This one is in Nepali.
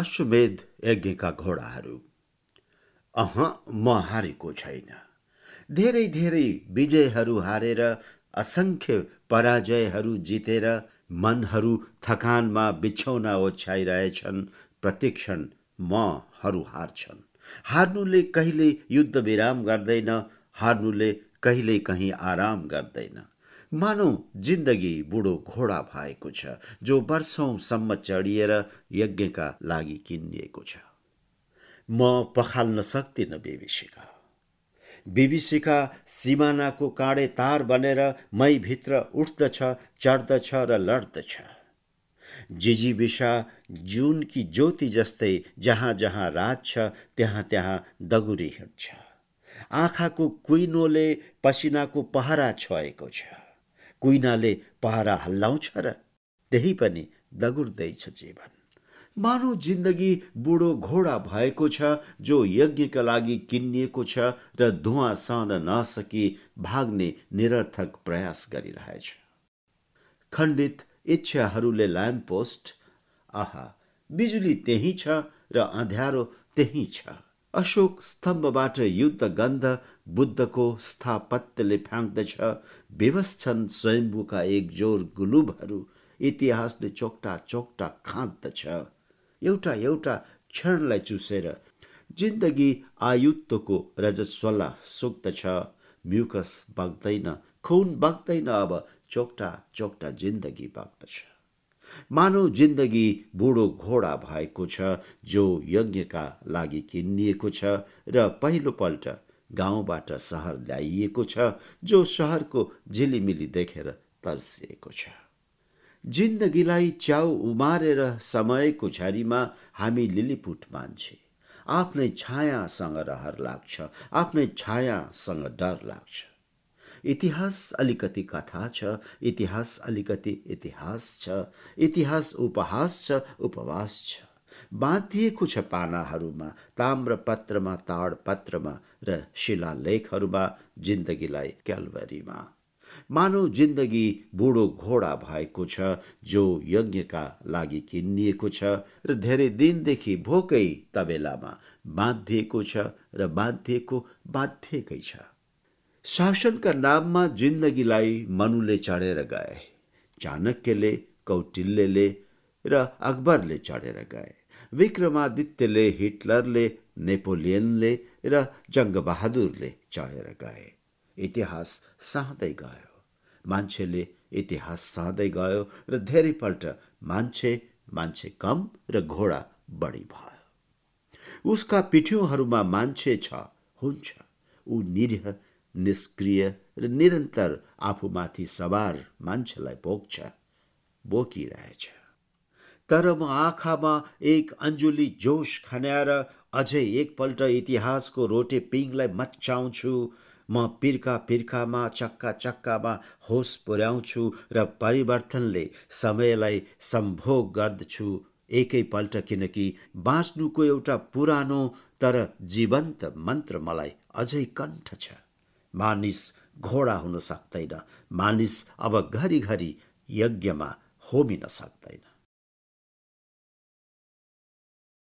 अश्वमेध यज्ञका घोडाहरू अह म हारेको छैन धेरै धेरै विजयहरू हारेर असङ्ख्य पराजयहरू जितेर मनहरू थकानमा बिछौन ओछ्याइरहेछन् प्रतिक्षण महरू हार्छन् हार्नुले कहिल्यै युद्धविराम गर्दैन हार्नुले कहिल्यै कहीँ आराम गर्दैन मानौ जिन्दगी बुढो घोडा भएको छ जो वर्षौँसम्म चढिएर यज्ञका लागि किनिएको छ म पखाल्न सक्दिनँ बेबिसिका बिबिसिका सिमानाको काँडे तार बनेर मैभित्र उठ्दछ चढ्दछ र लड्दछ जिजिबिसा कि ज्योति जस्तै जहाँ जहाँ रात छ त्यहाँ त्यहाँ दगुरी हिँड्छ आँखाको कुइनोले पसिनाको पहरा छोएको छ कुइनाले पहरा हल्लाउँछ र त्यही पनि दगुर्दैछ जीवन मानव जिन्दगी बुढो घोडा भएको छ जो यज्ञका लागि किनिएको छ र धुवा सहन नसकी भाग्ने निरर्थक प्रयास गरिरहेछ खण्डित इच्छाहरूले ल्याम्पोस्ट आहा बिजुली त्यही छ र अँध्यारो त्यही छ अशोक स्तम्भबाट युद्ध गन्ध बुद्धको स्थापत्यले फ्याँक्दछ विवश छन् स्वयम्भूका एकजोर गुलुबहरू इतिहासले चोक्टा चोक्टा खाँद्दछ एउटा एउटा क्षणलाई चुसेर जिन्दगी आयुत्वको रजस्वला सुक्दछ म्युकस बग्दैन खुन बग्दैन अब चोक्टा चोक्टा जिन्दगी बग्दछ मानव जिन्दगी बुढो घोडा भएको छ जो यज्ञका लागि किनिएको छ र पहिलोपल्ट गाउँबाट सहर ल्याइएको छ जो सहरको झिलिमिली देखेर तर्सिएको छ जिन्दगीलाई च्याउ उमारेर समयको झरीमा हामी लिलिपुट मान्छे आफ्नै छायासँग रहर लाग्छ आफ्नै छायासँग डर लाग्छ इतिहास अलिकति कथा छ इतिहास अलिकति इतिहास छ इतिहास उपहास छ उपवास छ बाँधिएको छ पानाहरूमा ताम्रपत्रमा ताडपत्रमा र शिलालेखहरूमा जिन्दगीलाई क्यालवरीमा मानव जिन्दगी बुढो घोडा भएको छ जो यज्ञका लागि किनिएको छ र धेरै दिनदेखि भोकै तबेलामा बाँधिएको छ र बाँधिएको बाध्यकै छ शासनका नाममा जिन्दगीलाई मनुले चढेर गए चाणक्यले कौटिल्यले र अकबरले चढेर गए विक्रमादित्यले हिटलरले नेपोलियनले र जङ्गबहादुरले चढेर गए इतिहास साँदै गयो मान्छेले इतिहास साँदै गयो र धेरैपल्ट मान्छे मान्छे कम र घोडा बढी भयो उसका पिठ्यौँहरूमा मान्छे छ हुन्छ ऊ निरीह निष्क्रिय र निरन्तर आफूमाथि सवार मान्छेलाई बोक्छ बोकिरहेछ तर म आँखामा एक अन्जुली जोस खन्याएर अझै एकपल्ट इतिहासको रोटे पिङलाई मच्चाउँछु म पिर्खा पिर्खामा चक्का चक्कामा होस पुर्याउँछु र परिवर्तनले समयलाई सम्भोग गर्दछु एकैपल्ट किनकि बाँच्नुको एउटा पुरानो तर जीवन्त मन्त्र मलाई अझै कण्ठ छ मानिस घोडा हुन सक्दैन मानिस अब घरिघरि यज्ञमा होमिन सक्दैन